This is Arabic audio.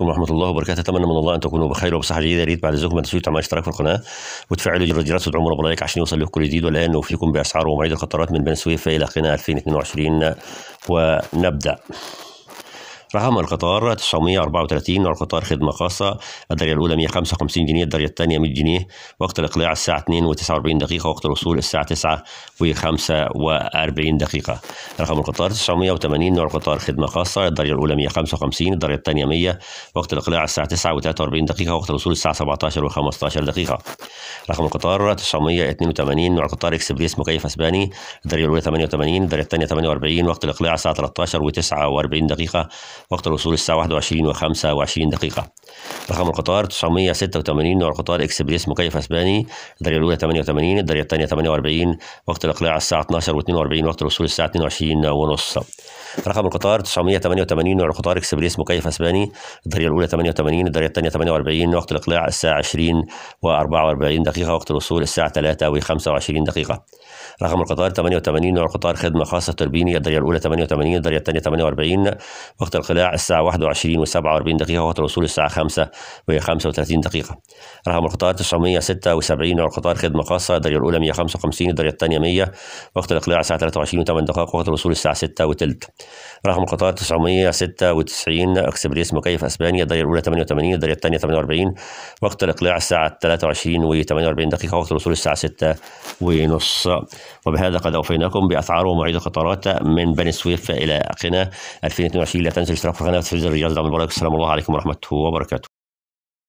ورحمة الله وبركاته أتمنى من الله أن تكونوا بخير وبصحة جيدة يا ريت بعد إذنكم ما تنسوش تعملوا اشتراك في القناة وتفعلوا جرس الجرس وتدعموا ربنا لايك عشان يوصل لكم كل جديد والآن نوفيكم بأسعار ومواعيد القطارات من بن سويفا إلى قنا 2022 ونبدأ رقم القطار 934 نوع القطار خدمة خاصة الدرجة الأولى 155 جنيه الدرجة الثانية 100 جنيه وقت الإقلاع الساعة 2 و49 دقيقة وقت الوصول الساعة 9 و45 دقيقة رقم القطار 980 نوع القطار خدمة خاصة الدرجة الأولى 155 الدرجة الثانية 100 وقت الإقلاع الساعة 9 و43 دقيقة وقت الوصول الساعة 17 و15 دقيقة رقم القطار 982 نوع القطار إكسبريس مكيف أسباني الدرجة الأولى 88 الدرجة الثانية 48 وقت الإقلاع الساعة 13 و49 دقيقة وقت الوصول الساعة 21 و25 دقيقة رقم القطار 986 نوع القطار اكسبريس مكيف اسباني الدرجه الاولى 88 الدرجه الثانيه 48 وقت الاقلاع الساعه 12 و42 وقت الوصول الساعه 22 ونص رقم القطار 988 نوع القطار اكسبريس مكيف اسباني الدرجه الاولى 88 الدرجه الثانيه 48 وقت الاقلاع الساعه 20 و44 دقيقه وقت الوصول الساعه 3 و25 دقيقه رقم القطار 88 نوع القطار خدمه خاصه توربيني الدرجه الاولى 88 الدرجه الثانيه 48 وقت القلاع الساعه 21 و47 دقيقه وقت الوصول الساعه 5 وهي 35 دقيقة رقم القطار 976 نوع القطار خدمة خاصة الدرجة الأولى 155 الدرجة الثانية 100 وقت الإقلاع الساعة 23 و8 دقائق وقت الوصول الساعة 6 وثلث رقم القطار 996 اكسبريس مكيف أسبانيا الدرجة الأولى 88 الدرجة الثانية 48 وقت الإقلاع الساعة 23 و48 دقيقة وقت الوصول الساعة 6 ونص وبهذا قد أوفيناكم بأسعار ومواعيد القطارات من بني سويف إلى قنا 2022 لا تنسوا الاشتراك في القناة في الرجال دعم السلام الله عليكم ورحمة الله وبركاته